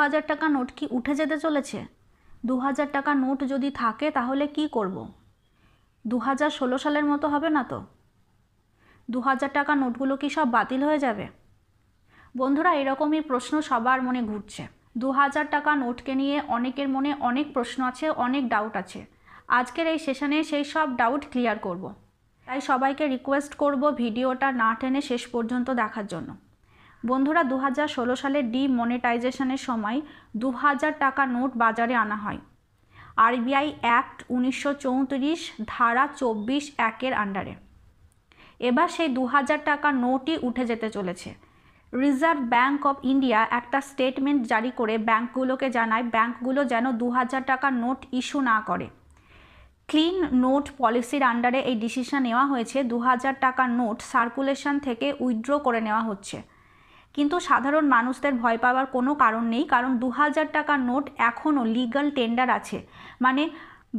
হাজার টাকা নোট কি উঠে যেতে চলেছে দু হাজার টাকা নোট যদি থাকে তাহলে কি করব। দু হাজার ষোলো সালের মতো হবে না তো দু হাজার টাকা নোটগুলো কি সব বাতিল হয়ে যাবে বন্ধুরা এরকমই প্রশ্ন সবার মনে ঘুরছে দু হাজার টাকা নোটকে নিয়ে অনেকের মনে অনেক প্রশ্ন আছে অনেক ডাউট আছে আজকের এই সেশনে সেই সব ডাউট ক্লিয়ার করব। তাই সবাইকে রিকোয়েস্ট করব ভিডিওটা না টেনে শেষ পর্যন্ত দেখার জন্য বন্ধুরা দু সালে ডিমনিটাইজেশনের সময় দু টাকা নোট বাজারে আনা হয় আরবিআই অ্যাক্ট উনিশশো ধারা চব্বিশ একের আন্ডারে এবার সেই দু টাকা নোটই উঠে যেতে চলেছে রিজার্ভ ব্যাঙ্ক অফ ইন্ডিয়া একটা স্টেটমেন্ট জারি করে ব্যাঙ্কগুলোকে জানায় ব্যাঙ্কগুলো যেন দু টাকা নোট ইস্যু না করে ক্লিন নোট পলিসির আন্ডারে এই ডিসিশন নেওয়া হয়েছে দু টাকার নোট সার্কুলেশন থেকে উইড্র করে নেওয়া হচ্ছে কিন্তু সাধারণ মানুষদের ভয় পাওয়ার কোনো কারণ নেই কারণ দু হাজার টাকার নোট এখনও লিগাল টেন্ডার আছে মানে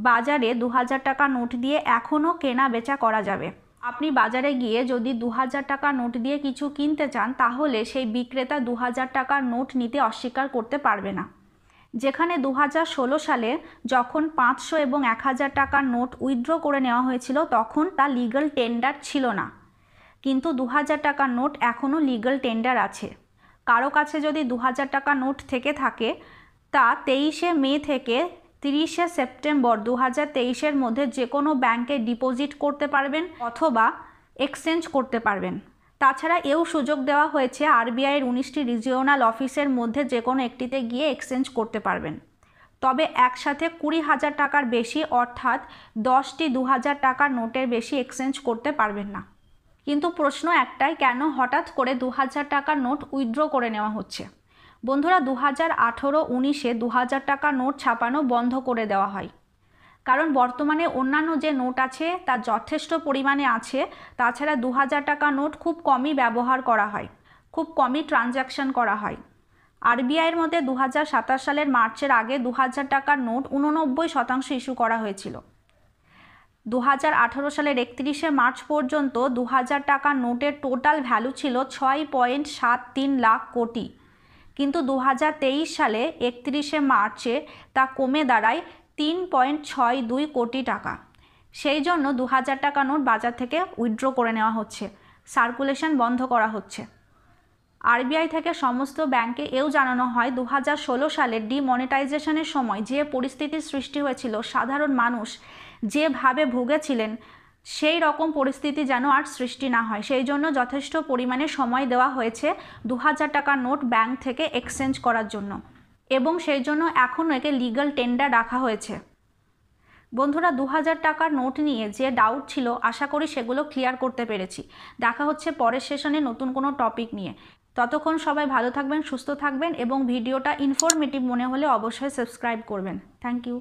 বাজারে দু হাজার টাকা নোট দিয়ে এখনও কেনা বেচা করা যাবে আপনি বাজারে গিয়ে যদি দু হাজার টাকা নোট দিয়ে কিছু কিনতে চান তাহলে সেই বিক্রেতা দু হাজার টাকার নোট নিতে অস্বীকার করতে পারবে না যেখানে দু সালে যখন পাঁচশো এবং এক হাজার টাকার নোট উইথড্র করে নেওয়া হয়েছিল তখন তা লিগাল টেন্ডার ছিল না কিন্তু দু হাজার টাকার নোট এখনও লিগাল টেন্ডার আছে কারো কাছে যদি দু হাজার টাকা নোট থেকে থাকে তা তেইশে মে থেকে তিরিশে সেপ্টেম্বর দু হাজার তেইশের মধ্যে যে কোনো ব্যাংকে ডিপোজিট করতে পারবেন অথবা এক্সচেঞ্জ করতে পারবেন তাছাড়া এও সুযোগ দেওয়া হয়েছে আরবিআইয়ের উনিশটি রিজিওনাল অফিসের মধ্যে যে কোনো একটিতে গিয়ে এক্সচেঞ্জ করতে পারবেন তবে একসাথে কুড়ি হাজার টাকার বেশি অর্থাৎ দশটি দু হাজার টাকার নোটের বেশি এক্সচেঞ্জ করতে পারবেন না কিন্তু প্রশ্ন একটাই কেন হঠাৎ করে দু হাজার টাকার নোট উইথড্র করে নেওয়া হচ্ছে বন্ধুরা দু হাজার আঠেরো উনিশে দু হাজার টাকা নোট ছাপানো বন্ধ করে দেওয়া হয় কারণ বর্তমানে অন্যান্য যে নোট আছে তা যথেষ্ট পরিমাণে আছে তাছাড়া দু হাজার টাকা নোট খুব কমই ব্যবহার করা হয় খুব কমই ট্রানজ্যাকশন করা হয় আরবিআইয়ের মধ্যে দু সালের মার্চের আগে দু হাজার টাকার নোট উননব্বই শতাংশ ইস্যু করা হয়েছিল দু সালের একত্রিশে মার্চ পর্যন্ত দু টাকা নোটের টোটাল ভ্যালু ছিল ছয় পয়েন্ট সাত তিন লাখ কোটি কিন্তু দু সালে একত্রিশে মার্চে তা কমে দাঁড়ায় তিন পয়েন্ট ছয় দুই কোটি টাকা সেই জন্য দু টাকা নোট বাজার থেকে উইথড্র করে নেওয়া হচ্ছে সার্কুলেশন বন্ধ করা হচ্ছে আরবিআই থেকে সমস্ত ব্যাংকে এও জানানো হয় দু সালের ডিমনিটাইজেশনের সময় যে পরিস্থিতির সৃষ্টি হয়েছিল সাধারণ মানুষ যেভাবে ভুগেছিলেন সেই রকম পরিস্থিতি যেন আর সৃষ্টি না হয় সেই জন্য যথেষ্ট পরিমাণে সময় দেওয়া হয়েছে দু হাজার টাকার নোট ব্যাংক থেকে এক্সচেঞ্জ করার জন্য এবং সেই জন্য এখনও একে লিগাল টেন্ডার রাখা হয়েছে বন্ধুরা দু হাজার টাকার নোট নিয়ে যে ডাউট ছিল আশা করি সেগুলো ক্লিয়ার করতে পেরেছি দেখা হচ্ছে পরের সেশনে নতুন কোনো টপিক নিয়ে ততক্ষণ সবাই ভালো থাকবেন সুস্থ থাকবেন এবং ভিডিওটা ইনফরমেটিভ মনে হলে অবশ্যই সাবস্ক্রাইব করবেন থ্যাংক ইউ